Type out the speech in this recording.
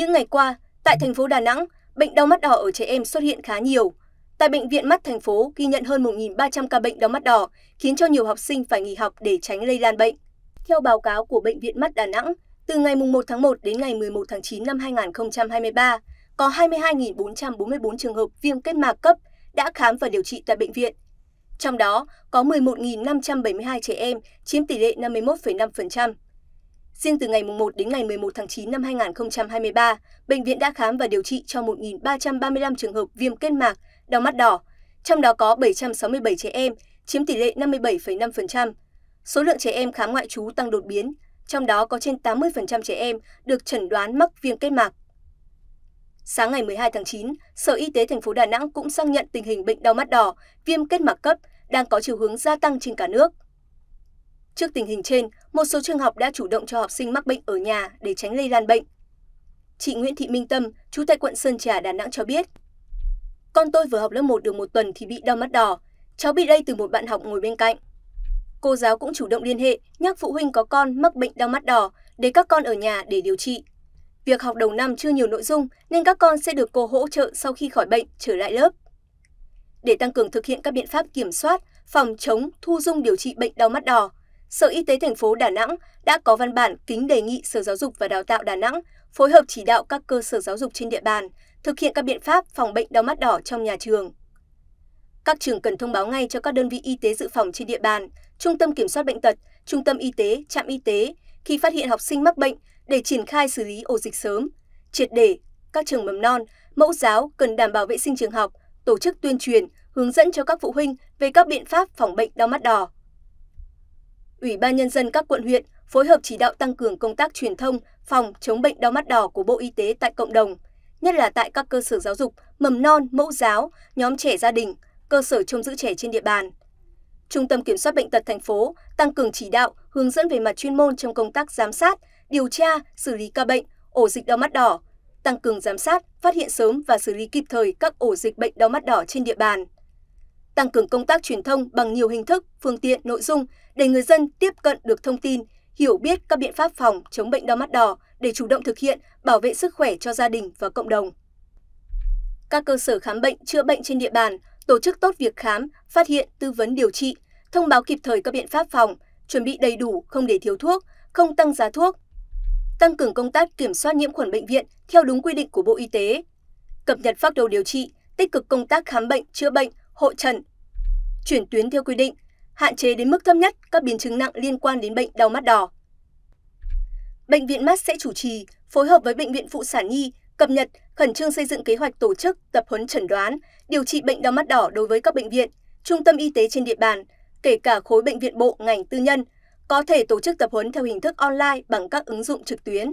Những ngày qua, tại thành phố Đà Nẵng, bệnh đau mắt đỏ ở trẻ em xuất hiện khá nhiều. Tại bệnh viện mắt thành phố ghi nhận hơn 1.300 ca bệnh đau mắt đỏ, khiến cho nhiều học sinh phải nghỉ học để tránh lây lan bệnh. Theo báo cáo của Bệnh viện Mắt Đà Nẵng, từ ngày 1 tháng 1 đến ngày 11 tháng 9 năm 2023, có 22.444 trường hợp viêm kết mạc cấp đã khám và điều trị tại bệnh viện. Trong đó, có 11.572 trẻ em chiếm tỷ lệ 51,5%. Riêng từ ngày 1 đến ngày 11 tháng 9 năm 2023, bệnh viện đã khám và điều trị cho 1.335 trường hợp viêm kết mạc, đau mắt đỏ, trong đó có 767 trẻ em, chiếm tỷ lệ 57,5%. Số lượng trẻ em khám ngoại trú tăng đột biến, trong đó có trên 80% trẻ em được chẩn đoán mắc viêm kết mạc. Sáng ngày 12 tháng 9, Sở Y tế thành phố Đà Nẵng cũng xác nhận tình hình bệnh đau mắt đỏ, viêm kết mạc cấp đang có chiều hướng gia tăng trên cả nước trước tình hình trên một số trường học đã chủ động cho học sinh mắc bệnh ở nhà để tránh lây lan bệnh chị nguyễn thị minh tâm chú tại quận sơn trà đà nẵng cho biết con tôi vừa học lớp 1 được một tuần thì bị đau mắt đỏ cháu bị đây từ một bạn học ngồi bên cạnh cô giáo cũng chủ động liên hệ nhắc phụ huynh có con mắc bệnh đau mắt đỏ để các con ở nhà để điều trị việc học đầu năm chưa nhiều nội dung nên các con sẽ được cô hỗ trợ sau khi khỏi bệnh trở lại lớp để tăng cường thực hiện các biện pháp kiểm soát phòng chống thu dung điều trị bệnh đau mắt đỏ Sở Y tế thành phố Đà Nẵng đã có văn bản kính đề nghị Sở Giáo dục và Đào tạo Đà Nẵng phối hợp chỉ đạo các cơ sở giáo dục trên địa bàn thực hiện các biện pháp phòng bệnh đau mắt đỏ trong nhà trường. Các trường cần thông báo ngay cho các đơn vị y tế dự phòng trên địa bàn, trung tâm kiểm soát bệnh tật, trung tâm y tế, trạm y tế khi phát hiện học sinh mắc bệnh để triển khai xử lý ổ dịch sớm. Triệt để, các trường mầm non, mẫu giáo cần đảm bảo vệ sinh trường học, tổ chức tuyên truyền, hướng dẫn cho các phụ huynh về các biện pháp phòng bệnh đau mắt đỏ ủy ban nhân dân các quận huyện phối hợp chỉ đạo tăng cường công tác truyền thông phòng chống bệnh đau mắt đỏ của bộ y tế tại cộng đồng nhất là tại các cơ sở giáo dục mầm non mẫu giáo nhóm trẻ gia đình cơ sở trông giữ trẻ trên địa bàn trung tâm kiểm soát bệnh tật thành phố tăng cường chỉ đạo hướng dẫn về mặt chuyên môn trong công tác giám sát điều tra xử lý ca bệnh ổ dịch đau mắt đỏ tăng cường giám sát phát hiện sớm và xử lý kịp thời các ổ dịch bệnh đau mắt đỏ trên địa bàn tăng cường công tác truyền thông bằng nhiều hình thức, phương tiện, nội dung để người dân tiếp cận được thông tin, hiểu biết các biện pháp phòng chống bệnh đau mắt đỏ để chủ động thực hiện, bảo vệ sức khỏe cho gia đình và cộng đồng. Các cơ sở khám bệnh chữa bệnh trên địa bàn tổ chức tốt việc khám, phát hiện, tư vấn điều trị, thông báo kịp thời các biện pháp phòng, chuẩn bị đầy đủ không để thiếu thuốc, không tăng giá thuốc, tăng cường công tác kiểm soát nhiễm khuẩn bệnh viện theo đúng quy định của Bộ Y tế, cập nhật phác đồ điều trị, tích cực công tác khám bệnh, chữa bệnh, hội trần, chuyển tuyến theo quy định, hạn chế đến mức thấp nhất các biến chứng nặng liên quan đến bệnh đau mắt đỏ. Bệnh viện mắt sẽ chủ trì, phối hợp với bệnh viện phụ sản nhi cập nhật, khẩn trương xây dựng kế hoạch tổ chức, tập huấn chẩn đoán, điều trị bệnh đau mắt đỏ đối với các bệnh viện, trung tâm y tế trên địa bàn, kể cả khối bệnh viện bộ, ngành tư nhân, có thể tổ chức tập huấn theo hình thức online bằng các ứng dụng trực tuyến.